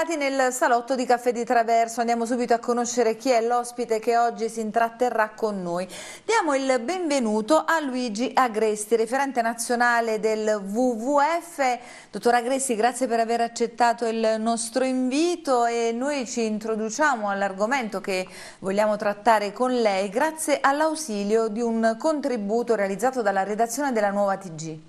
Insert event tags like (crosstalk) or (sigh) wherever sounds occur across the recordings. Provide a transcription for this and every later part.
Ritrovati nel salotto di Caffè di Traverso, andiamo subito a conoscere chi è l'ospite che oggi si intratterrà con noi. Diamo il benvenuto a Luigi Agresti, referente nazionale del WWF. Dottor Agresti, grazie per aver accettato il nostro invito e noi ci introduciamo all'argomento che vogliamo trattare con lei grazie all'ausilio di un contributo realizzato dalla redazione della Nuova TG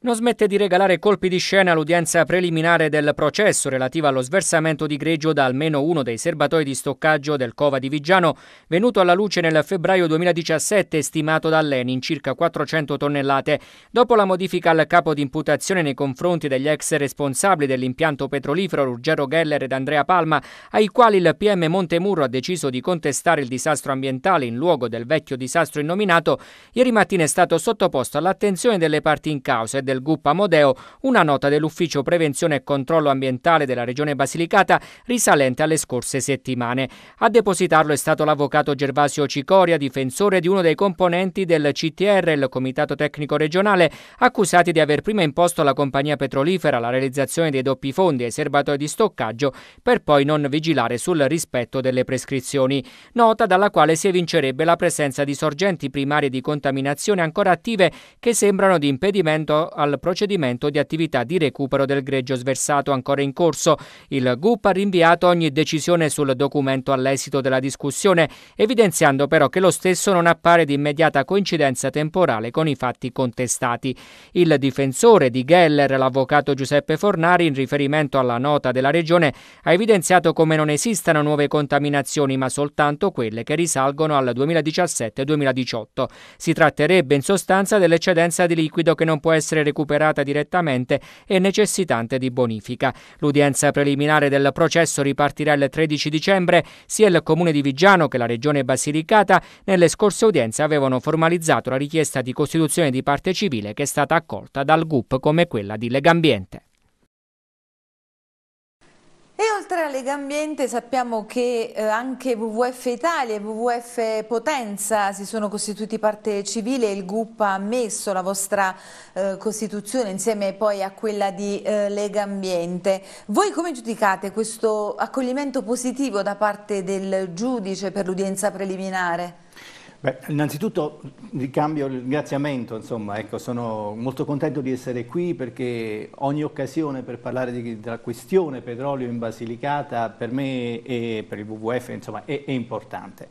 non smette di regalare colpi di scena l'udienza preliminare del processo relativa allo sversamento di greggio da almeno uno dei serbatoi di stoccaggio del Cova di Vigiano, venuto alla luce nel febbraio 2017 stimato dall'ENI in circa 400 tonnellate, dopo la modifica al capo di imputazione nei confronti degli ex responsabili dell'impianto petrolifero Ruggero Geller ed Andrea Palma, ai quali il PM Montemurro ha deciso di contestare il disastro ambientale in luogo del vecchio disastro innominato, ieri mattina è stato sottoposto all'attenzione delle parti in causa del GUP Amodeo una nota dell'Ufficio Prevenzione e Controllo Ambientale della Regione Basilicata risalente alle scorse settimane. A depositarlo è stato l'avvocato Gervasio Cicoria, difensore di uno dei componenti del CTR, il Comitato Tecnico Regionale, accusati di aver prima imposto alla compagnia petrolifera la realizzazione dei doppi fondi ai serbatoi di stoccaggio per poi non vigilare sul rispetto delle prescrizioni. Nota dalla quale si evincerebbe la presenza di sorgenti primarie di contaminazione ancora attive che sembrano di impedimento al procedimento di attività di recupero del greggio sversato ancora in corso. Il GUP ha rinviato ogni decisione sul documento all'esito della discussione, evidenziando però che lo stesso non appare di immediata coincidenza temporale con i fatti contestati. Il difensore di Geller, l'avvocato Giuseppe Fornari, in riferimento alla nota della Regione, ha evidenziato come non esistano nuove contaminazioni, ma soltanto quelle che risalgono al 2017-2018. Si tratterebbe in sostanza dell'eccedenza di liquido che non può essere recuperata direttamente e necessitante di bonifica. L'udienza preliminare del processo ripartirà il 13 dicembre. Sia il comune di Vigiano che la regione Basilicata nelle scorse udienze avevano formalizzato la richiesta di costituzione di parte civile che è stata accolta dal GUP come quella di Legambiente. E oltre a Lega sappiamo che eh, anche WWF Italia e WWF Potenza si sono costituiti parte civile, il GUP ha ammesso la vostra eh, costituzione insieme poi a quella di eh, Lega Voi come giudicate questo accoglimento positivo da parte del giudice per l'udienza preliminare? Beh, innanzitutto ricambio il ringraziamento, insomma, ecco, sono molto contento di essere qui perché ogni occasione per parlare di, della questione petrolio in Basilicata per me e per il WWF insomma, è, è importante.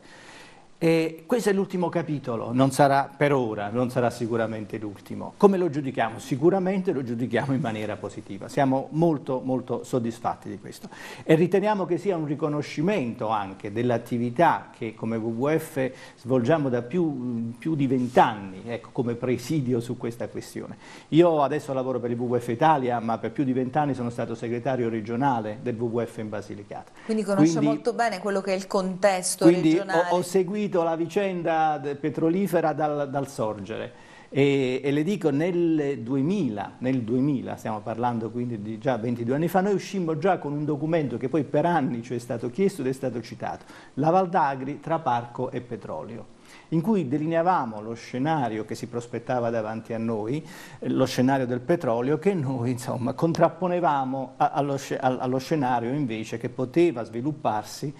E questo è l'ultimo capitolo, non sarà per ora, non sarà sicuramente l'ultimo. Come lo giudichiamo? Sicuramente lo giudichiamo in maniera positiva, siamo molto molto soddisfatti di questo e riteniamo che sia un riconoscimento anche dell'attività che come WWF svolgiamo da più, più di vent'anni ecco, come presidio su questa questione. Io adesso lavoro per il WWF Italia ma per più di vent'anni sono stato segretario regionale del WWF in Basilicata. Quindi conosce quindi, molto bene quello che è il contesto quindi regionale. Ho, ho seguito seguito la vicenda petrolifera dal, dal sorgere. E, e, le dico nel 2000, nel 2000, stiamo parlando quindi di già 22 anni fa, noi uscimmo già con un documento che poi per anni ci è stato chiesto ed è stato citato, la Valdagri tra parco e petrolio in cui delineavamo lo scenario che si prospettava davanti a noi, lo scenario del petrolio, che noi insomma, contrapponevamo allo, scenario invece che poteva svilupparsi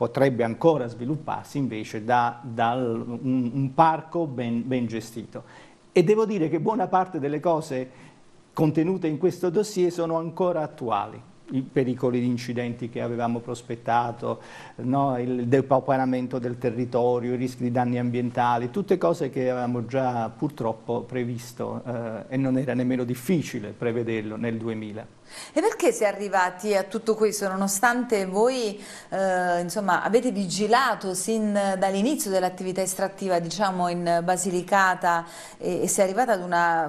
potrebbe ancora svilupparsi invece da, da un, un, parco ben, ben gestito. E devo dire che buona parte delle cose contenute in questo dossier sono ancora attuali i pericoli di incidenti che avevamo prospettato, no? il depauperamento del territorio, i rischi di danni ambientali, tutte cose che avevamo già purtroppo previsto eh, e non era nemmeno difficile prevederlo nel 2000. E perché si è arrivati a tutto questo, nonostante voi eh, insomma, avete vigilato sin dall'inizio dell'attività estrattiva diciamo, in Basilicata e, e una,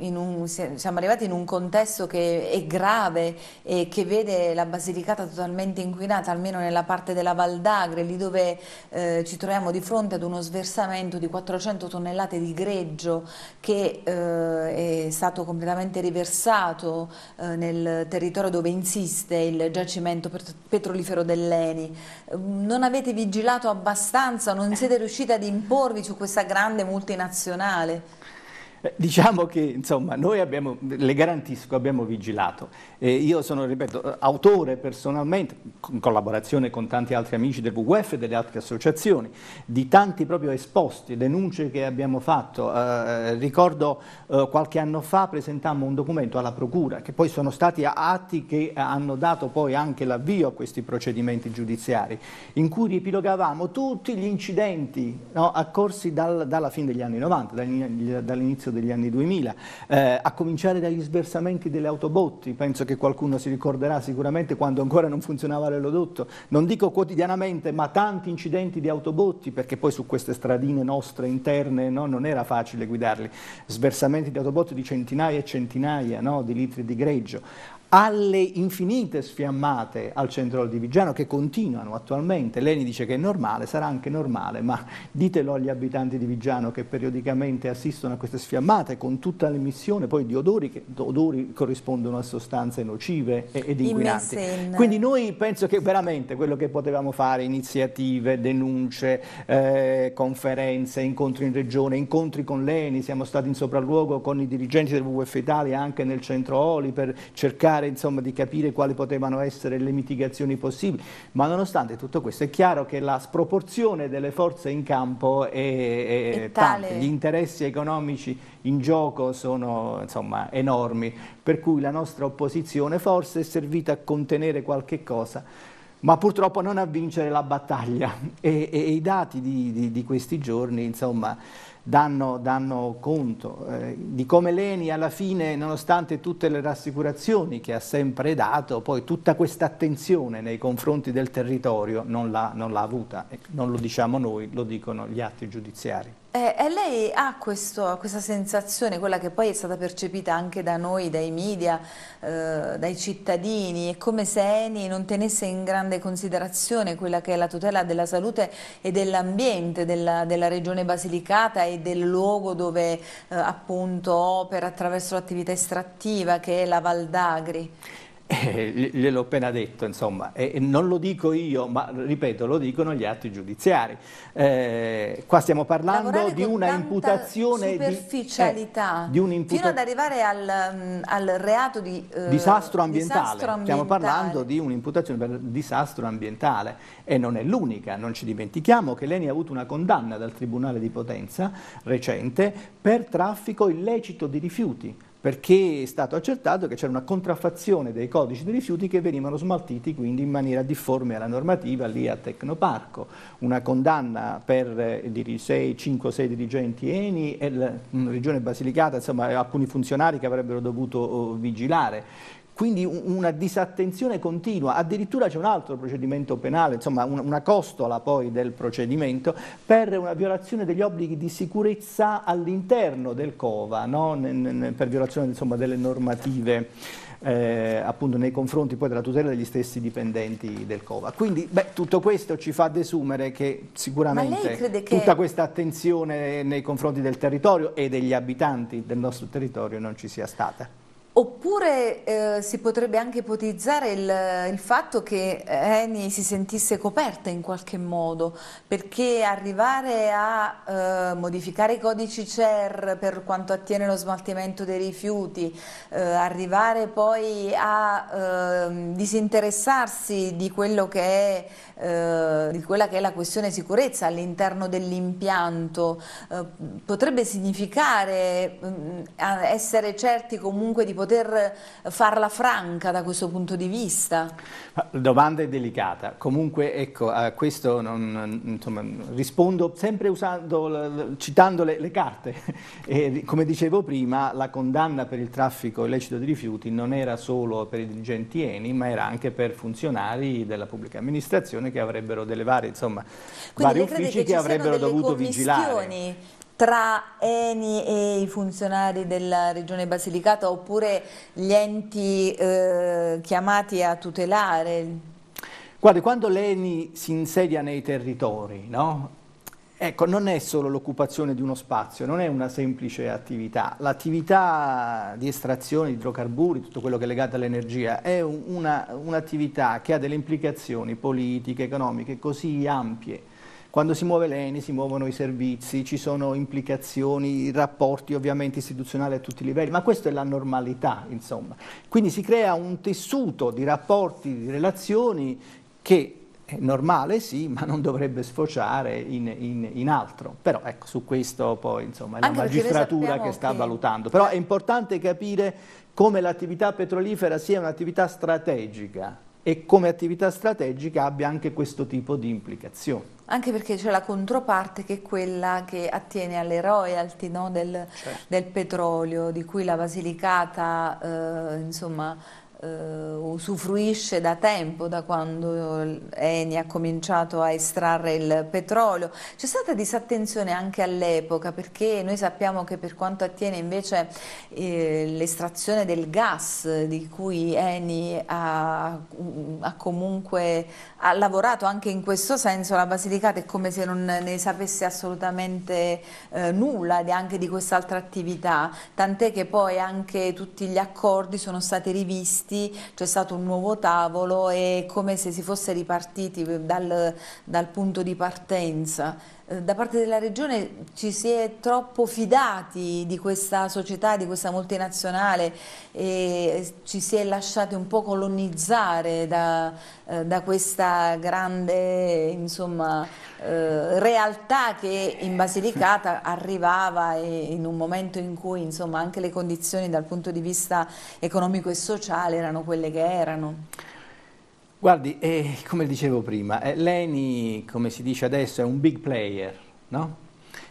un, siamo arrivati in un contesto che è grave e che vede la Basilicata totalmente inquinata, almeno nella parte della Val d'Agre, lì dove eh, ci troviamo di fronte ad uno sversamento di 400 tonnellate di greggio che eh, è stato completamente riversato eh, nel nel territorio dove insiste il giacimento petrolifero dell'Eni. Non avete vigilato abbastanza, non siete riusciti ad imporvi su questa grande multinazionale? Eh, diciamo che insomma, noi abbiamo, le garantisco, abbiamo vigilato. Eh, io sono, ripeto, autore personalmente, in collaborazione con tanti altri amici del WWF e delle altre associazioni, di tanti proprio esposti, denunce che abbiamo fatto. Eh, eh, ricordo eh, qualche anno fa presentammo un documento alla Procura, che poi sono stati atti che hanno dato poi anche l'avvio a questi procedimenti giudiziari, in cui riepilogavamo tutti gli incidenti no, accorsi dal, dalla fine degli anni 90, dall'inizio all'inizio degli anni 2000, eh, a cominciare dagli sversamenti delle autobotti, penso che qualcuno si ricorderà sicuramente quando ancora non funzionava l'elodotto, non dico quotidianamente ma tanti incidenti di autobotti perché poi su queste stradine nostre interne no, non era facile guidarli, sversamenti di autobotti di centinaia e centinaia no, di litri di greggio, alle infinite sfiammate al centro di Viggiano che continuano attualmente, Leni dice che è normale, sarà anche normale, ma ditelo agli abitanti di Vigiano che periodicamente assistono a queste sfiammate con tutta l'emissione poi di odori che odori corrispondono a sostanze nocive ed inquinanti. In... Quindi noi penso che veramente quello che potevamo fare, iniziative, denunce, eh, conferenze, incontri in regione, incontri con Leni, siamo stati in sopralluogo con i dirigenti del WWF Italia anche nel centro Oli per cercare cercare insomma, di capire quali potevano essere le mitigazioni possibili, ma nonostante tutto questo è chiaro che la sproporzione delle forze in campo è, è, è tale. gli interessi economici in gioco sono insomma, enormi, per cui la nostra opposizione forse è servita a contenere qualche cosa ma purtroppo non a vincere la battaglia (laughs) e, e, e i dati di, di, di questi giorni insomma danno, danno conto, eh, di come Leni alla fine, nonostante tutte le rassicurazioni che ha sempre dato, poi tutta questa attenzione nei confronti del territorio non l'ha avuta, non lo diciamo noi, lo dicono gli atti giudiziari. Eh, e lei ha questo, questa sensazione, quella che poi è stata percepita anche da noi, dai media, eh, dai cittadini, è come se Eni non tenesse in grande considerazione quella che è la tutela della salute e dell'ambiente della, della, regione Basilicata e del luogo dove eh, appunto opera attraverso l'attività estrattiva che è la Val d'Agri. Eh, gliel'ho appena detto, insomma, e non lo dico io, ma ripeto, lo dicono gli atti giudiziari. Eh, qua stiamo parlando Lavorare di una imputazione eh, superficialità, di, di un'imputa fino ad arrivare al, mm, al reato di eh, disastro ambientale. disastro, ambientale. Stiamo parlando di un'imputazione per disastro ambientale e non è l'unica, non ci dimentichiamo che Leni ha avuto una condanna dal Tribunale di Potenza recente per traffico illecito di rifiuti perché è stato accertato che c'era una contraffazione dei codici dei rifiuti che venivano smaltiti quindi in maniera difforme alla normativa lì a Tecnoparco. Una condanna per 5 eh, 6 dirigenti Eni e la Regione Basilicata, insomma alcuni funzionari che avrebbero dovuto oh, vigilare quindi una disattenzione continua, addirittura c'è un altro procedimento penale, insomma una costola poi del procedimento per una violazione degli obblighi di sicurezza all'interno del COVA, no? per violazione insomma, delle normative. Eh, appunto nei confronti poi della tutela degli stessi dipendenti del COVA. Quindi beh, tutto questo ci fa desumere che sicuramente che... tutta questa attenzione nei confronti del territorio e degli abitanti del nostro territorio non ci sia stata. Oppure eh, si potrebbe anche ipotizzare il, il, fatto che Eni si sentisse coperta in qualche modo, perché arrivare a eh, modificare i codici CER per quanto attiene lo smaltimento dei rifiuti, eh, arrivare poi a ehm, disinteressarsi di, che è, eh, di quella che è la questione sicurezza all'interno dell'impianto, eh, potrebbe significare mm, essere certi comunque di poter poter eh, farla franca da questo punto di vista? La domanda è delicata, comunque ecco, a questo non, insomma, rispondo sempre usando, citando le, le carte. (laughs) E, come dicevo prima, la condanna per il traffico illecito di rifiuti non era solo per i dirigenti ENI, ma era anche per funzionari della pubblica amministrazione che avrebbero delle varie, insomma, Quindi vari uffici che, che avrebbero dovuto vigilare tra Eni e i funzionari della Regione Basilicata oppure gli enti eh, chiamati a tutelare? Guardi, quando l'Eni si insedia nei territori, no? Ecco, non è solo l'occupazione di uno spazio, non è una semplice attività. L'attività di estrazione di idrocarburi, tutto quello che è legato all'energia, è un'attività un che ha delle implicazioni politiche, economiche così ampie quando si muove l'ENI si muovono i servizi, ci sono implicazioni, rapporti ovviamente istituzionali a tutti i livelli, ma questa è la normalità insomma. Quindi si crea un tessuto di rapporti, di relazioni che è normale sì, ma non dovrebbe sfociare in, in, in altro. Però ecco, su questo poi insomma è la Anche magistratura che sta che... valutando. Però eh. è importante capire come l'attività petrolifera sia un'attività strategica e come attività strategica abbia anche questo tipo di implicazioni. Anche perché c'è la controparte che è quella che attiene alle royalty no? del, certo. del, petrolio, di cui la Basilicata eh, insomma, eh, usufruisce da tempo, da quando Eni ha cominciato a estrarre il petrolio. C'è stata disattenzione anche all'epoca perché noi sappiamo che per quanto attiene invece eh, l'estrazione del gas di cui Eni ha, ha comunque ha lavorato anche in questo senso, la Basilicata è come se non ne sapesse assolutamente eh, nulla di, anche di quest'altra attività, tant'è che poi anche tutti gli accordi sono stati rivisti acquisti, c'è stato un nuovo tavolo, è come se si fosse ripartiti dal, dal punto di partenza. Eh, da parte della Regione ci si è troppo fidati di questa società, di questa multinazionale e ci si è lasciati un po' colonizzare da, eh, da questa grande insomma, eh, realtà che in Basilicata arrivava in un momento in cui insomma, anche le condizioni dal punto di vista economico e sociale erano quelle che erano. Guardi, eh, come dicevo prima, eh, Leni, come si dice adesso, è un big player, no?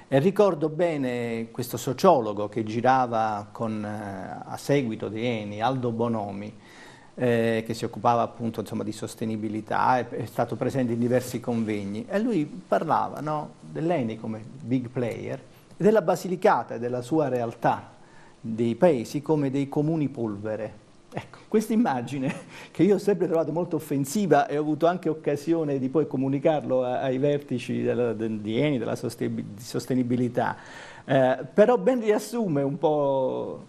E ricordo bene questo sociologo che girava con, eh, a seguito di Eni, Aldo Bonomi, eh, che si occupava appunto insomma, di sostenibilità, è, è, stato presente in diversi convegni e lui parlava no, dell'Eni come big player, della Basilicata e della sua realtà dei paesi come dei comuni polvere. Ecco, questa immagine (laughs) che io ho sempre trovato molto offensiva e ho avuto anche occasione di poi comunicarlo ai vertici della, di Eni, della sostenibilità, eh, però ben riassume un po'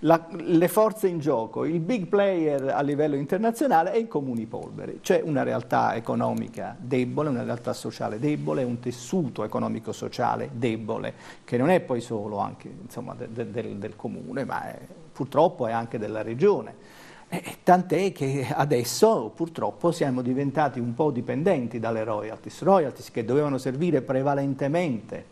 la, le forze in gioco, il big player a livello internazionale è i comuni polveri. C'è una realtà economica debole, una realtà sociale debole, un tessuto economico-sociale debole, che non è poi solo anche, insomma, de, de, del, del comune, ma è purtroppo è anche della regione. Eh, tant'è che adesso purtroppo siamo diventati un po' dipendenti dalle royalties, royalties che dovevano servire prevalentemente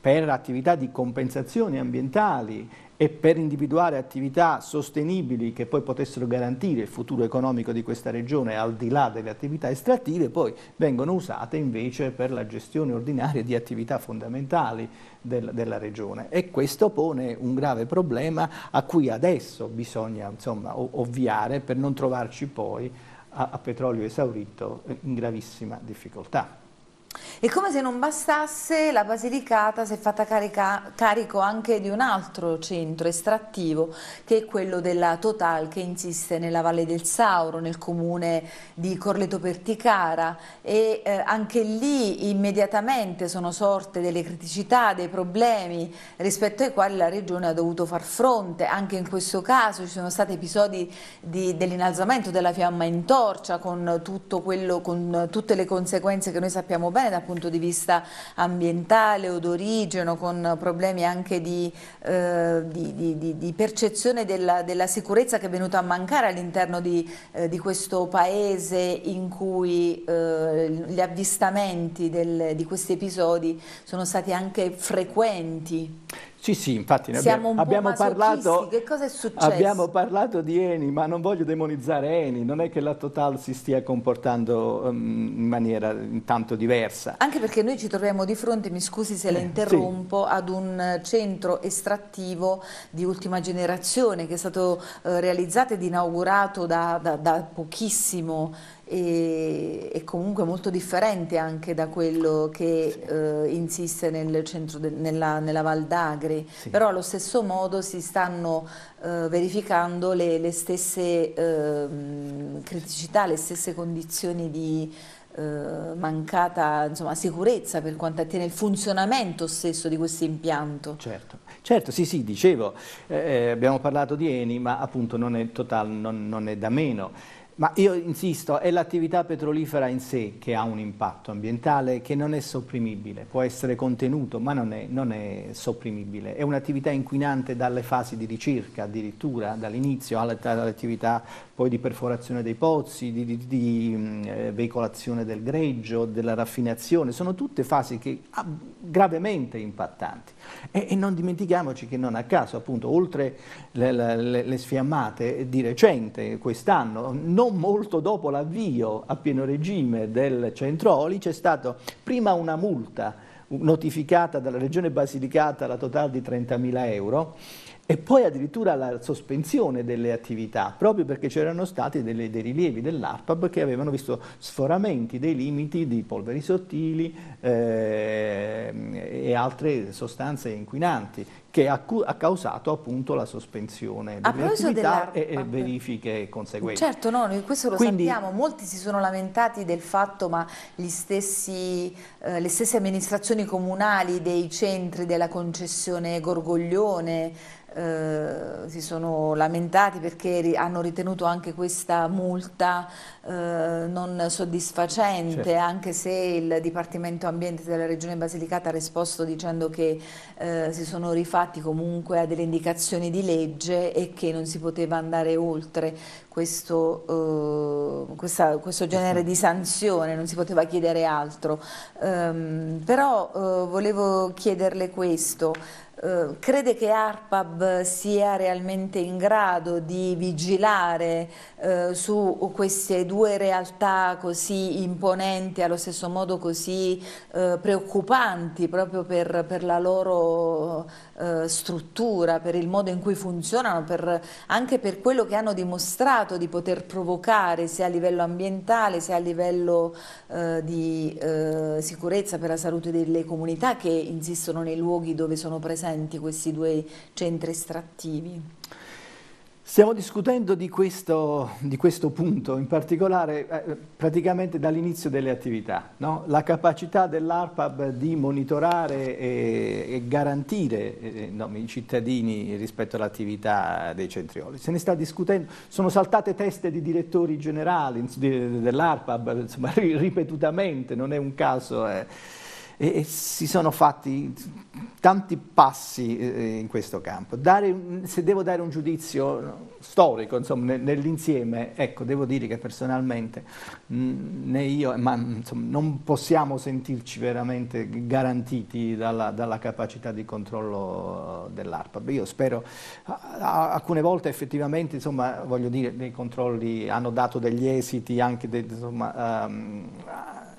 per attività di compensazioni ambientali e per individuare attività sostenibili che poi potessero garantire il futuro economico di questa regione al di là delle attività estrattive, poi vengono usate invece per la gestione ordinaria di attività fondamentali del, della regione e questo pone un grave problema a cui adesso bisogna insomma, ovviare per non trovarci poi a, a petrolio esaurito in gravissima difficoltà. E come se non bastasse, la Basilicata si è fatta carica, carico anche di un altro centro estrattivo che è quello della Total che insiste nella Valle del Sauro, nel comune di Corleto Perticara e eh, anche lì immediatamente sono sorte delle criticità, dei problemi rispetto ai quali la Regione ha dovuto far fronte. Anche in questo caso ci sono stati episodi dell'innalzamento della fiamma in torcia con, quello, con tutte le conseguenze che noi sappiamo bene bene dal punto di vista ambientale, o odorigeno, con problemi anche di, eh, di, di, di percezione della, della, sicurezza che è venuta a mancare all'interno di, eh, questo paese in cui eh, gli avvistamenti del, di questi episodi sono stati anche frequenti. Sì, sì, infatti ne Siamo abbiamo, un po' abbiamo parlato, che cosa è successo? Abbiamo parlato di Eni, ma non voglio demonizzare Eni, non è che la Total si stia comportando um, in maniera tanto diversa. Anche perché noi ci troviamo di fronte, mi scusi se eh, la interrompo, sì. ad un centro estrattivo di ultima generazione che è stato eh, realizzato ed inaugurato da, da, da pochissimo e, e comunque molto differente anche da quello che sì. eh, insiste nel de, nella, nella, Val d'Agri, sì. però allo stesso modo si stanno eh, verificando le, le stesse eh, criticità, le stesse condizioni di eh, mancata insomma, sicurezza per quanto attiene il funzionamento stesso di questo impianto. Certo, certo sì sì, dicevo, eh, eh abbiamo parlato di Eni ma appunto non è, total, non, non è da meno. Ma io insisto, è l'attività petrolifera in sé che ha un impatto ambientale che non è sopprimibile, può essere contenuto ma non è, non è sopprimibile. È un'attività inquinante dalle fasi di ricerca addirittura, dall'inizio all'attività poi di perforazione dei pozzi, di, di, di mm, eh, veicolazione del greggio, della raffinazione, sono tutte fasi che ah, gravemente impattanti. E, e, non dimentichiamoci che non a caso, appunto, oltre le, le, le sfiammate di recente, quest'anno, non non molto dopo l'avvio a pieno regime del centro Oli c'è stata prima una multa notificata dalla regione Basilicata alla totale di 30.000 euro e poi addirittura la sospensione delle attività, proprio perché c'erano stati delle, dei rilievi dell'ARPAB che avevano visto sforamenti dei limiti di polveri sottili eh, e altre sostanze inquinanti che ha, ha, causato appunto la sospensione delle attività della... e, e, ah, verifiche conseguenti. Certo, no, questo lo Quindi... sappiamo, molti si sono lamentati del fatto ma stessi, eh, le stesse amministrazioni comunali dei centri della concessione Gorgoglione eh, si sono lamentati perché hanno ritenuto anche questa multa eh, non soddisfacente, certo. anche se il Dipartimento Ambiente della Regione Basilicata ha risposto dicendo che eh, si sono rifatti comunque a delle indicazioni di legge e che non si poteva andare oltre questo, eh, questa, questo genere di sanzione, non si poteva chiedere altro. Um, però eh, volevo chiederle questo. Ehm, crede che ARPAB sia realmente in grado di vigilare eh, su queste due realtà così imponenti, allo stesso modo così eh, preoccupanti proprio per, per la loro eh, struttura, per il modo in cui funzionano, per, anche per quello che hanno dimostrato di poter provocare sia a livello ambientale sia a livello eh, di eh, sicurezza per la salute delle comunità che insistono nei luoghi dove sono presenti questi due centri estrattivi. Stiamo discutendo di questo, di questo, punto in particolare eh, praticamente dall'inizio delle attività, no? la capacità dell'ARPAB di monitorare e, e garantire eh, eh no, i cittadini rispetto all'attività dei centrioli. Se ne sta discutendo, sono saltate teste di direttori generali dell'ARPAB (laughs) ripetutamente, non è un caso. Eh e, e si sono fatti tanti passi eh, eh in questo campo. Dare, se devo dare un giudizio storico, insomma, nell'insieme, ecco, devo dire che personalmente mh, né io, ma insomma, non possiamo sentirci veramente garantiti dalla, dalla capacità di controllo dell'ARPA. Io spero, a, a, alcune volte effettivamente, insomma, voglio dire, dei controlli hanno dato degli esiti anche, de, insomma, um,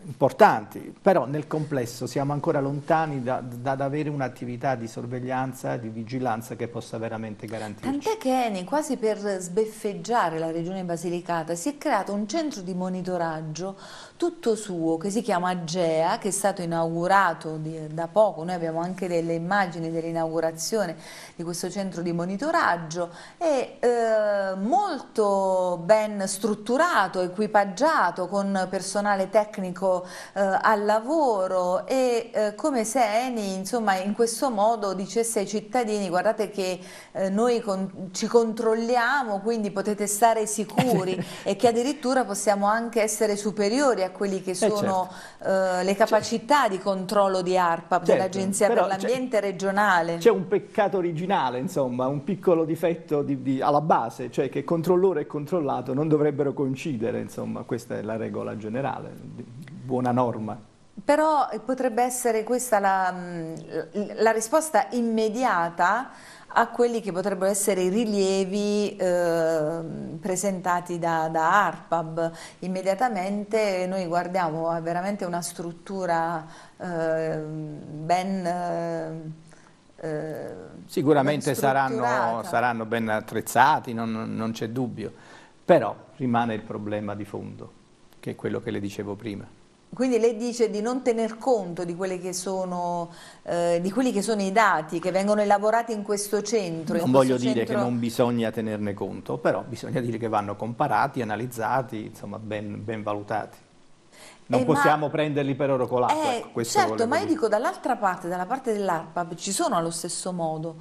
importanti, però nel complesso siamo ancora lontani da, da, da avere un'attività di sorveglianza, di vigilanza che possa veramente garantirci. Tant'è che Eni, quasi per sbeffeggiare la regione Basilicata, si è creato un centro di monitoraggio tutto suo che si chiama Agea, che è stato inaugurato di, da poco, noi abbiamo anche delle immagini dell'inaugurazione di questo centro di monitoraggio, è eh, molto ben strutturato, equipaggiato con personale tecnico eh, al lavoro e eh, come se Eni insomma, in questo modo dicesse ai cittadini guardate che eh, noi con, ci controlliamo quindi potete stare sicuri (laughs) e che addirittura possiamo anche essere superiori a quelle che eh, sono eh certo. eh, le cioè, capacità di controllo di ARPA certo, dell'Agenzia per l'Ambiente regionale. C'è un peccato originale, insomma, un piccolo difetto di, di, alla base, cioè che controllore e controllato non dovrebbero coincidere, insomma, questa è la regola generale, buona norma. Però potrebbe essere questa la, mm, la risposta immediata a quelli che potrebbero essere i rilievi eh, presentati da, da, ARPAB. Immediatamente noi guardiamo a veramente una struttura eh, ben... Eh, eh Sicuramente saranno, saranno, ben attrezzati, non, non c'è dubbio, però rimane il problema di fondo, che è quello che le dicevo prima. Quindi lei dice di non tener conto di quelli, sono, eh, di quelli che sono, i dati che vengono elaborati in questo centro. Non voglio dire che non bisogna tenerne conto, però bisogna dire che vanno comparati, analizzati, insomma ben, ben valutati. Non eh, possiamo ma... prenderli per oro colato. Eh, ecco, certo, ma io dico dall'altra parte, dalla parte dell'ARPAB, ci sono allo stesso modo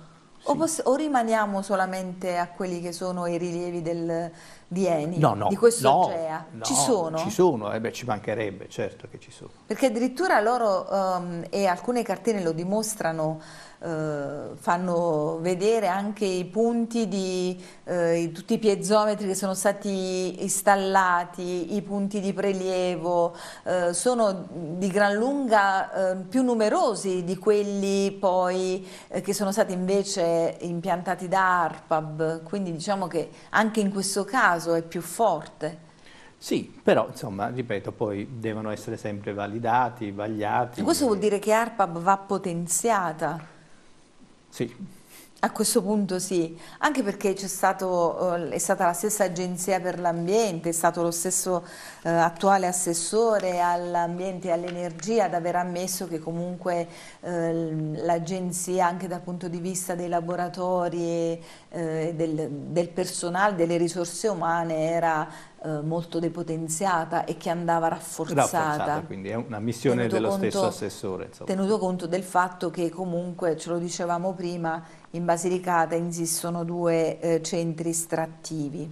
o, posso, o, rimaniamo solamente a quelli che sono i rilievi del, di Eni, no, no, di questo no, Ogea? No, ci sono? Ci sono, eh beh, ci mancherebbe, certo che ci sono. Perché addirittura loro, um, e alcune cartine lo dimostrano, eh, fanno vedere anche i punti di eh, tutti i piezometri che sono stati installati, i punti di prelievo, eh, sono di gran lunga eh, più numerosi di quelli poi eh, che sono stati invece impiantati da ARPAB, quindi diciamo che anche in questo caso è più forte. Sì, però insomma, ripeto, poi devono essere sempre validati, vagliati. Questo vuol dire che ARPAB va potenziata? Sì. A questo punto sì, anche perché stato, eh, è stata la stessa agenzia per l'ambiente, è stato lo stesso eh, attuale assessore all'ambiente e all'energia ad aver ammesso che comunque eh, l'agenzia anche dal punto di vista dei laboratori e eh, del, del, personale, delle risorse umane era eh, molto depotenziata e che andava rafforzata. rafforzata quindi è una missione tenuto dello conto, stesso assessore. Insomma. Tenuto conto del fatto che comunque, ce lo dicevamo prima, in Basilicata esistono due eh, centri estrattivi.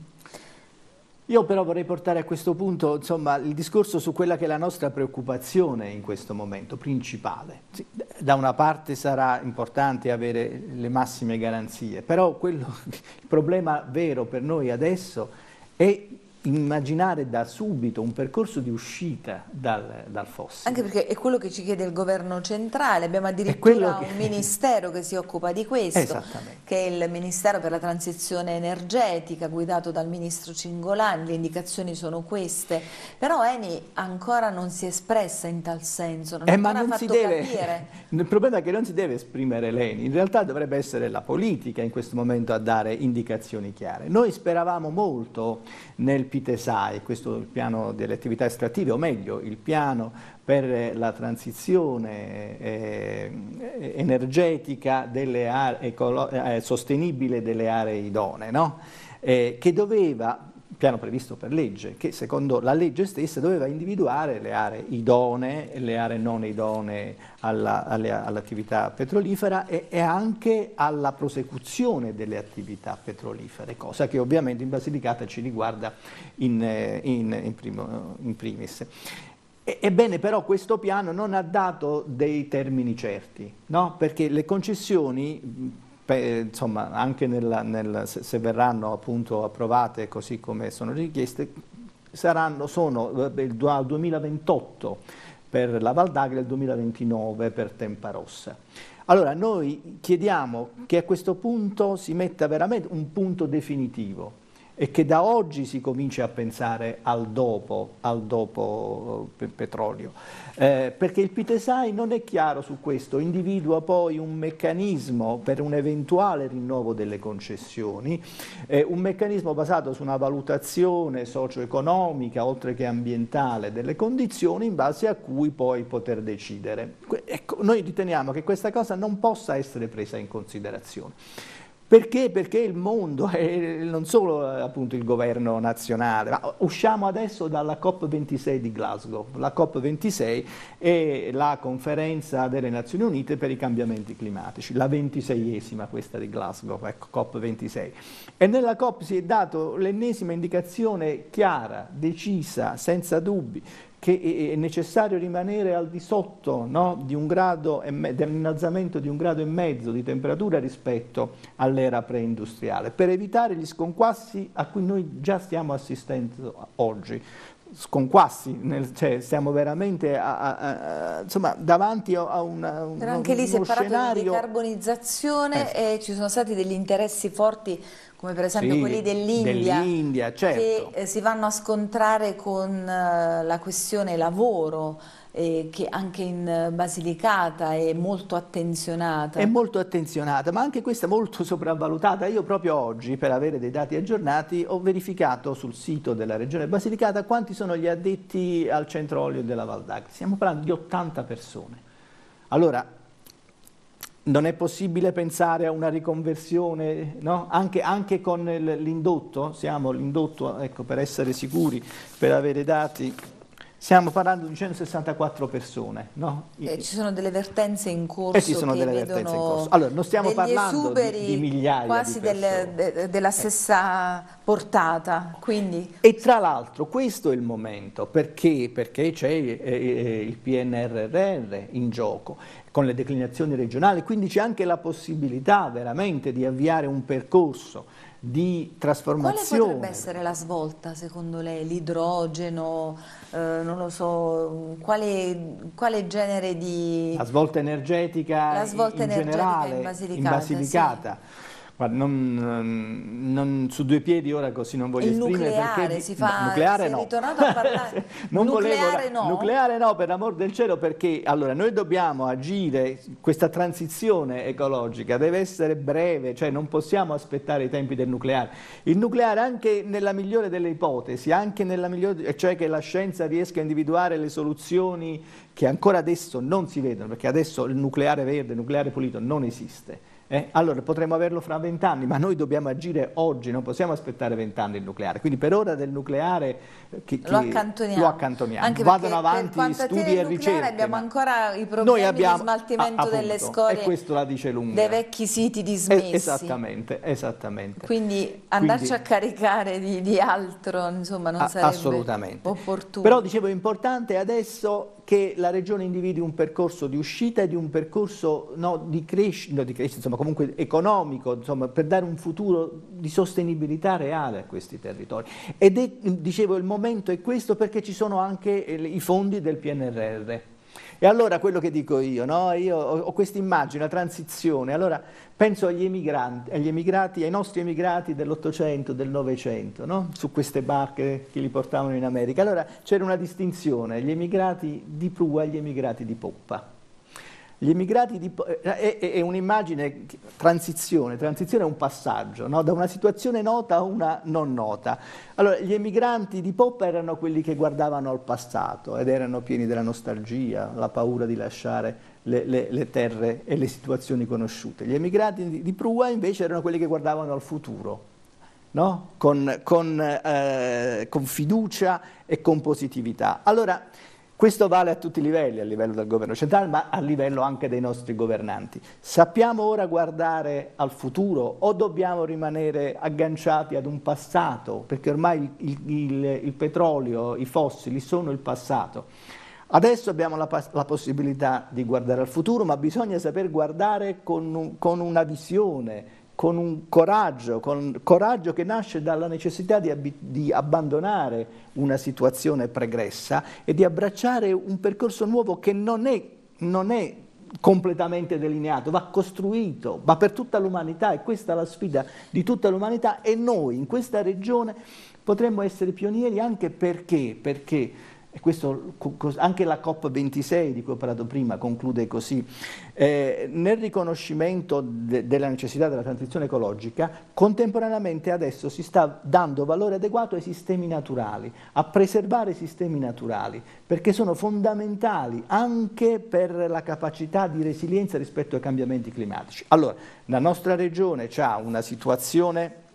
Io però vorrei portare a questo punto insomma, il discorso su quella che è la nostra preoccupazione in questo momento principale. Sì, da una parte sarà importante avere le massime garanzie, però quello, (laughs) il problema vero per noi adesso è immaginare da subito un percorso di uscita dal, dal fossile. Anche perché è quello che ci chiede il governo centrale, abbiamo addirittura che... un ministero che si occupa di questo, che è il Ministero per la Transizione Energetica, guidato dal ministro Cingolani, le indicazioni sono queste, però Eni ancora non si è espressa in tal senso, non eh, ma non si deve, capire. (laughs) Il problema è che non si deve esprimere l'Eni, in realtà dovrebbe essere la politica in questo momento a dare indicazioni chiare. Noi speravamo molto nel PD PTESAI, questo è il piano delle attività estrattive, o meglio il piano per la transizione eh, eh energetica delle aree, eh, sostenibile delle aree idonee, no? eh, che doveva piano previsto per legge, che secondo la legge stessa doveva individuare le aree idonee e le aree non idonee all'attività petrolifera e, e, anche alla prosecuzione delle attività petrolifere, cosa che ovviamente in Basilicata ci riguarda in, eh, in, in, primo, in primis. Ebbene però questo piano non ha dato dei termini certi, no? perché le concessioni insomma, anche nella, nel, se, se, verranno appunto approvate così come sono richieste, saranno, sono eh, il 2028 per la Val d'Agri e il 2029 per Tempa Rossa. Allora noi chiediamo che a questo punto si metta veramente un punto definitivo, e che da oggi si comincia a pensare al dopo, al dopo eh, petrolio. Eh, perché il PITESAI non è chiaro su questo, individua poi un meccanismo per un eventuale rinnovo delle concessioni, eh, un meccanismo basato su una valutazione socio-economica oltre che ambientale delle condizioni in base a cui poi poter decidere. Ecco, noi riteniamo che questa cosa non possa essere presa in considerazione. Perché? Perché il mondo, e non solo appunto il governo nazionale, ma usciamo adesso dalla COP26 di Glasgow. La COP26 è la conferenza delle Nazioni Unite per i cambiamenti climatici, la ventiseiesima questa di Glasgow, ecco COP26. E nella COP si è dato l'ennesima indicazione chiara, decisa, senza dubbi, che è necessario rimanere al di sotto no, di me- dell'innalzamento di un grado e mezzo di temperatura rispetto all'era preindustriale, per evitare gli sconquassi a cui noi già stiamo assistendo oggi. Sconquassi, nel, cioè siamo veramente a, a, a, insomma, davanti a un, Però anche lì si è parlato di decarbonizzazione eh. e ci sono stati degli interessi forti come per esempio sì, quelli dell'India, dell certo. che eh, si vanno a scontrare con eh, la questione lavoro, eh, che anche in Basilicata è molto attenzionata. È molto attenzionata, ma anche questa molto (laughs) sopravvalutata. Io proprio oggi, per avere dei dati aggiornati, ho verificato sul sito della Regione Basilicata quanti sono gli addetti al centro olio della Val d'Agri. Stiamo parlando di 80 persone. Allora, non è possibile pensare a una riconversione, no? anche, anche, con l'indotto, siamo l'indotto, ecco, per essere sicuri, per avere dati, stiamo parlando di 164 persone. No? E eh, ci sono delle vertenze in corso. E eh ci sono delle vertenze in corso. Allora, non stiamo parlando di, di migliaia quasi di persone. de, della eh. stessa eh. portata. Quindi. E tra l'altro questo è il momento, perché, perché c'è eh, il PNRR in gioco con le declinazioni regionali, quindi c'è anche la possibilità veramente di avviare un percorso di trasformazione. Quale potrebbe essere la svolta secondo lei? L'idrogeno, eh, non lo so, quale, quale, genere di... La svolta energetica la svolta in energetica generale in Basilicata. In Basilicata. Sì. Guarda, non, eh, non, su due piedi ora così non voglio il esprimere nucleare perché si fa no, nucleare no. ritornato a (laughs) parlare non nucleare volevo, no. nucleare no per l'amor del cielo perché allora noi dobbiamo agire questa transizione ecologica deve essere breve cioè non possiamo aspettare i tempi del nucleare il nucleare anche nella migliore delle ipotesi anche nella migliore cioè che la scienza riesca a individuare le soluzioni che ancora adesso non si vedono perché adesso il nucleare verde il nucleare pulito non esiste eh? Allora potremmo averlo fra vent'anni, ma noi dobbiamo agire oggi, non possiamo aspettare vent'anni il nucleare. Quindi per ora del nucleare chi, eh, chi lo, accantoniamo. lo accantoniamo. Anche Vadano avanti studi e ricerche. Abbiamo ancora i problemi abbiamo, di smaltimento a, appunto, delle scorie. E questo la dice lunga. Dei vecchi siti dismessi. Eh, esattamente, esattamente. Quindi andarci Quindi, a caricare di, di altro insomma, non a, sarebbe opportuno. Però dicevo è importante adesso che la Regione individui un percorso di uscita e di un percorso no, di crescita, no, cresc insomma comunque economico, insomma, per dare un futuro di sostenibilità reale a questi territori. Ed è, dicevo, il momento è questo perché ci sono anche eh, i fondi del PNRR. E allora quello che dico io, no? io ho, ho questa immagine, la transizione, allora penso agli, agli emigrati, ai nostri emigrati dell'Ottocento, del Novecento, no? su queste barche che li portavano in America. Allora c'era una distinzione, gli emigrati di prua e gli emigrati di poppa. Gli immigrati di, eh, è, è un'immagine, transizione, transizione è un passaggio, no? da una situazione nota a una non nota. Allora, gli emigranti di Poppa erano quelli che guardavano al passato ed erano pieni della nostalgia, la paura di lasciare le, le, le terre e le situazioni conosciute. Gli emigranti di, di Prua invece erano quelli che guardavano al futuro, no? con, con, eh, con fiducia e con positività. Allora, questo vale a tutti i livelli, a livello del governo centrale, ma a livello anche dei nostri governanti. Sappiamo ora guardare al futuro o dobbiamo rimanere agganciati ad un passato, perché ormai il, il, il petrolio, i fossili sono il passato. Adesso abbiamo la, la, possibilità di guardare al futuro, ma bisogna saper guardare con, con una visione, con un coraggio, con coraggio che nasce dalla necessità di, di, abbandonare una situazione pregressa e di abbracciare un percorso nuovo che non è, non è completamente delineato, va costruito, va per tutta l'umanità e questa è la sfida di tutta l'umanità e noi in questa regione potremmo essere pionieri anche perché, perché e questo, anche la COP26 di cui ho parlato prima conclude così. Eh, nel riconoscimento de della necessità della transizione ecologica, contemporaneamente adesso si sta dando valore adeguato ai sistemi naturali, a preservare i sistemi naturali, perché sono fondamentali anche per la capacità di resilienza rispetto ai cambiamenti climatici. Allora, la nostra regione ha una situazione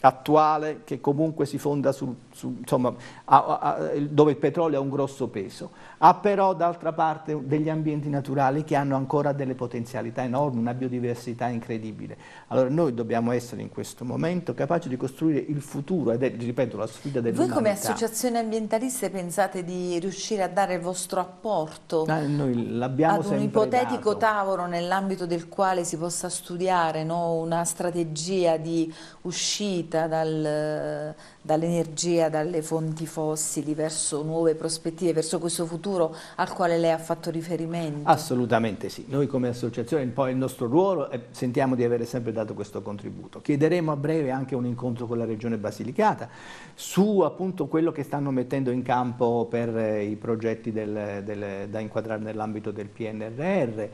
attuale che comunque si fonda su, su insomma, a, a, dove il petrolio ha un grosso peso, ha però d'altra parte degli ambienti naturali che hanno ancora delle potenzialità enormi, una biodiversità incredibile. Allora noi dobbiamo essere in questo momento capaci di costruire il futuro ed è, ripeto, la sfida del futuro. Voi come associazione ambientaliste pensate di riuscire a dare il vostro apporto eh, noi ad un ipotetico dato. tavolo nell'ambito del quale si possa studiare no? una strategia di uscita Gracias. dall'energia, dalle fonti fossili verso nuove prospettive, verso questo futuro al quale lei ha fatto riferimento? Assolutamente sì, noi come associazione poi il nostro ruolo è, eh, sentiamo di avere sempre dato questo contributo. Chiederemo a breve anche un incontro con la Regione Basilicata su appunto quello che stanno mettendo in campo per eh, i progetti del, del, da inquadrare nell'ambito del PNRR, eh,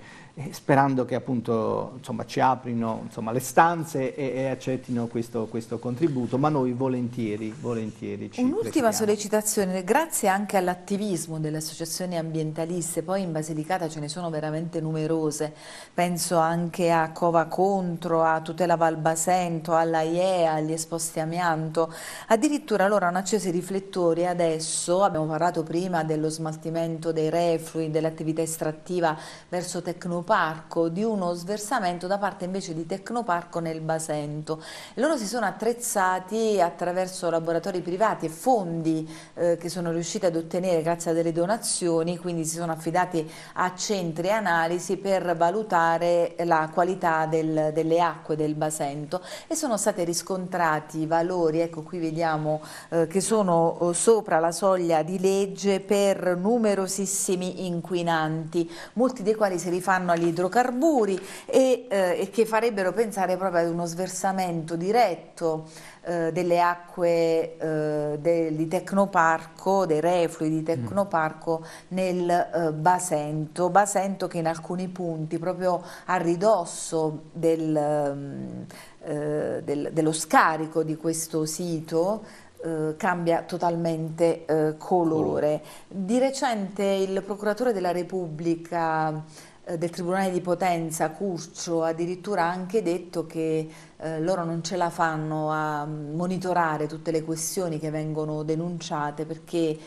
sperando che appunto insomma, ci aprino insomma, le stanze e, e accettino questo, questo contributo, ma noi volentieri volentieri, volentieri Un'ultima sollecitazione, grazie anche all'attivismo delle associazioni ambientaliste, poi in Basilicata ce ne sono veramente numerose, penso anche a Cova Contro, a Tutela Valbasento, IEA, agli esposti amianto, addirittura loro hanno acceso i riflettori adesso, abbiamo parlato prima dello smaltimento dei reflui, dell'attività estrattiva verso Tecnoparco, di uno sversamento da parte invece di Tecnoparco nel Basento. Loro si sono attrezzati attraverso attraverso laboratori privati e fondi eh, che sono riusciti ad ottenere grazie a delle donazioni, quindi si sono affidati a centri analisi per valutare la qualità del, delle acque del Basento e sono stati riscontrati valori, ecco qui vediamo eh, che sono eh, sopra la soglia di legge per numerosissimi inquinanti, molti dei quali si rifanno agli idrocarburi e, eh, e che farebbero pensare proprio ad uno sversamento diretto eh, delle acque delle, eh, del, Tecnoparco, dei reflui di Tecnoparco mm. nel eh, Basento, Basento che in alcuni punti proprio a ridosso del, ehm, eh, del, dello scarico di questo sito eh, cambia totalmente eh, colore. Di recente il procuratore della Repubblica eh, del Tribunale di Potenza, Curcio, addirittura ha anche detto che eh, loro non ce la fanno a monitorare tutte le questioni che vengono denunciate perché eh,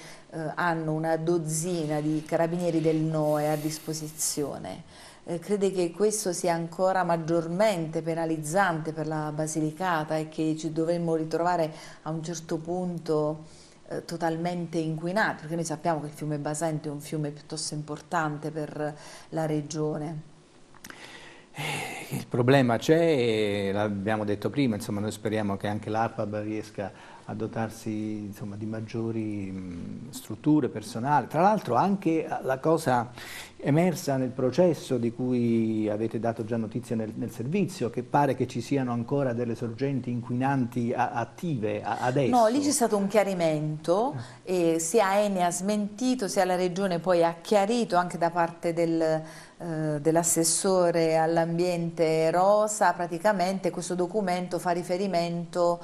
hanno una dozzina di carabinieri del NOE a disposizione. Eh, crede che questo sia ancora maggiormente penalizzante per la Basilicata e che ci dovremmo ritrovare a un certo punto eh, totalmente inquinati, perché noi sappiamo che il fiume Basento è un fiume piuttosto importante per la regione. Eh, il problema c'è, l'abbiamo detto prima, insomma noi speriamo che anche l'ARPAB riesca a dotarsi insomma, di maggiori strutture personali. Tra l'altro anche la cosa emersa nel processo di cui avete dato già notizia nel, nel servizio, che pare che ci siano ancora delle sorgenti inquinanti a, attive a, adesso. No, lì c'è stato un chiarimento, ah. e sia Eni ha smentito, sia la Regione poi ha chiarito anche da parte del, eh, dell'assessore all'ambiente Rosa, praticamente questo documento fa riferimento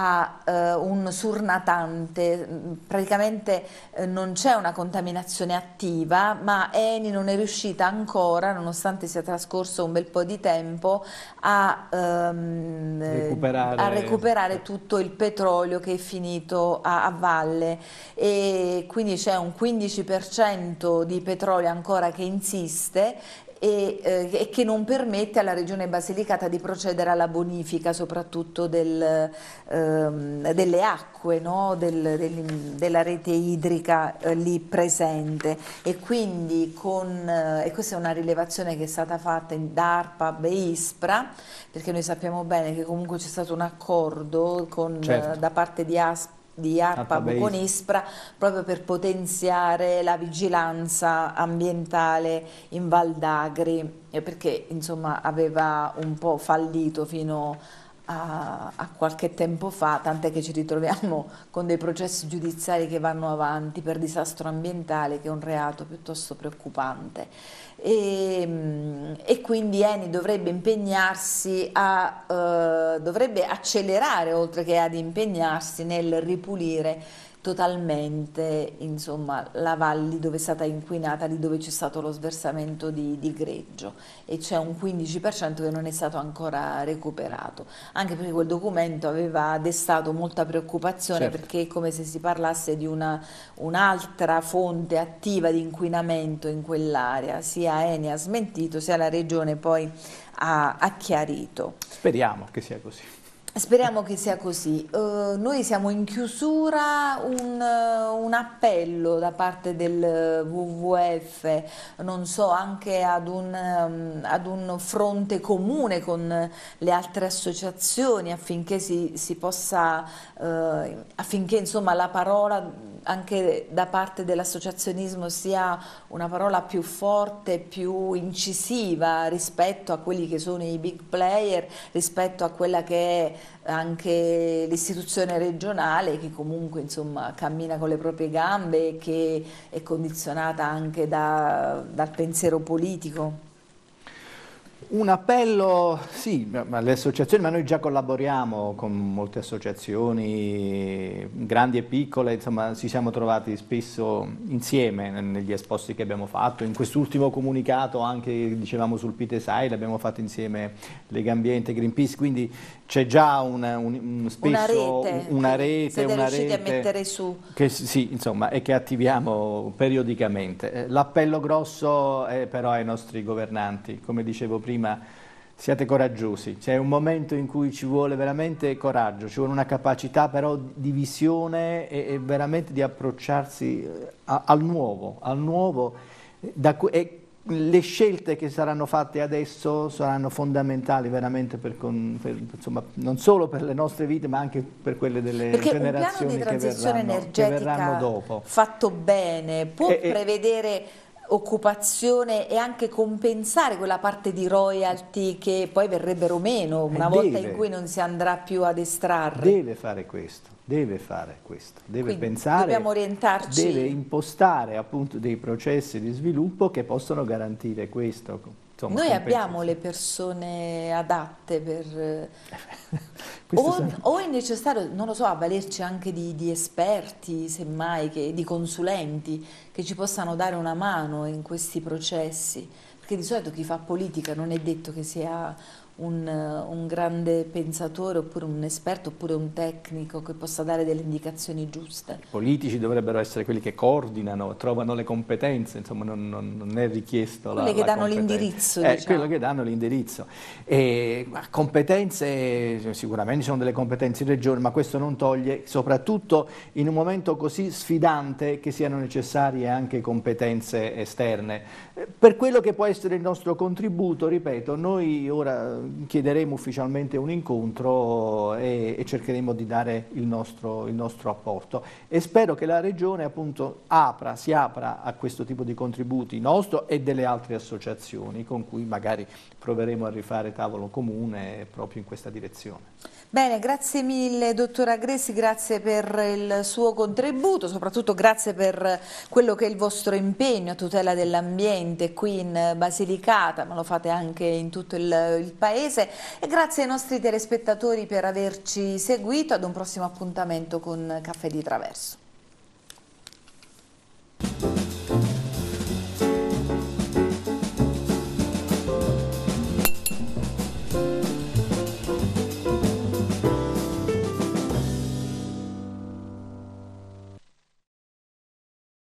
a eh, un surnatante, praticamente eh, non c'è una contaminazione attiva, ma Eni non è riuscita ancora, nonostante sia trascorso un bel po' di tempo, a, ehm, recuperare... a recuperare... tutto il petrolio che è finito a, a valle e quindi c'è un 15% di petrolio ancora che insiste e, eh, che non permette alla Regione Basilicata di procedere alla bonifica soprattutto del, ehm, delle acque, no? del, del, della rete idrica eh, lì presente e quindi con, eh, e questa è una rilevazione che è stata fatta in DARPA e ISPRA perché noi sappiamo bene che comunque c'è stato un accordo con, certo. Eh, da parte di ASP di ARPA Buconispra proprio per potenziare la vigilanza ambientale in Val d'Agri eh, perché insomma aveva un po' fallito fino a a, a qualche tempo fa, tant'è che ci ritroviamo (laughs) con dei processi giudiziari che vanno avanti per disastro ambientale, che è un reato piuttosto preoccupante. E, ehm, e quindi Eni dovrebbe impegnarsi a, eh, dovrebbe accelerare oltre che ad impegnarsi nel ripulire totalmente insomma, la valle dove è stata inquinata, lì dove c'è stato lo sversamento di, di greggio e c'è un 15% che non è stato ancora recuperato, anche perché quel documento aveva destato molta preoccupazione certo. perché è come se si parlasse di un'altra fonte attiva di inquinamento in quell'area, sia Eni ha smentito, sia la regione poi ha, ha chiarito. Speriamo che sia così. Speriamo che sia così. Uh, noi siamo in chiusura, un, uh, un, appello da parte del eh, WWF, non so, anche ad un, um, ad un fronte comune con le altre associazioni affinché si, si possa, uh, affinché insomma la parola anche da parte dell'associazionismo sia una parola più forte, più incisiva rispetto a quelli che sono i big player, rispetto a quella che è anche l'istituzione regionale che comunque insomma, cammina con le proprie gambe e che è condizionata anche da, dal pensiero politico. Un appello, sì, alle associazioni, ma noi già collaboriamo con molte associazioni, grandi e piccole, insomma ci siamo trovati spesso insieme negli esposti che abbiamo fatto, in quest'ultimo comunicato anche dicevamo sul Pitesai, l'abbiamo fatto insieme Lega Ambiente, Greenpeace, quindi c'è già una, un, un, spesso una rete, una rete, siete una rete a mettere su. Che, sì, insomma, e che attiviamo periodicamente. Eh, l'appello grosso è eh, però ai nostri governanti, come dicevo prima, prima, siate coraggiosi, c'è un momento in cui ci vuole veramente coraggio, ci vuole una capacità però di visione e, e veramente di approcciarsi eh, a, al nuovo, al nuovo da, e le scelte che saranno fatte adesso saranno fondamentali veramente per, con, per, insomma, non solo per le nostre vite ma anche per quelle delle Perché generazioni che verranno, che verranno, dopo. fatto bene può e, prevedere occupazione e anche compensare quella parte di royalty che poi verrebbero meno eh, una eh, volta in cui non si andrà più ad estrarre. Deve fare questo, deve fare questo, deve Quindi pensare, dobbiamo orientarci. deve impostare appunto dei processi di sviluppo che possono garantire questo Insomma, Noi abbiamo le persone adatte per... (laughs) o, sono... o, è necessario, non lo so, avvalerci anche di, di esperti, semmai, che, di consulenti che ci possano dare una mano in questi processi, perché di solito chi fa politica non è detto che sia un, eh, un grande pensatore oppure un esperto oppure un tecnico che possa dare delle indicazioni giuste. I politici dovrebbero essere quelli che coordinano, trovano le competenze, insomma non, non, non è richiesto quelle la, che la danno l'indirizzo. Diciamo. Eh, diciamo. Quello che danno l'indirizzo. E, competenze, cioè, sicuramente ci sono delle competenze in regione, ma questo non toglie, soprattutto in un momento così sfidante, che siano necessarie anche competenze esterne. Per quello che può essere il nostro contributo, ripeto, noi ora chiederemo ufficialmente un incontro eh, e, e cercheremo di dare il nostro, il nostro, apporto. E spero che la Regione appunto apra, si apra a questo tipo di contributi nostro e delle altre associazioni con cui magari proveremo a rifare tavolo comune proprio in questa direzione. Bene, grazie mille dottora Gressi, grazie per il suo contributo, soprattutto grazie per quello che è il vostro impegno a tutela dell'ambiente qui in Basilicata, ma lo fate anche in tutto il, il paese e grazie ai nostri telespettatori per averci seguito ad un prossimo appuntamento con Caffè di Traverso.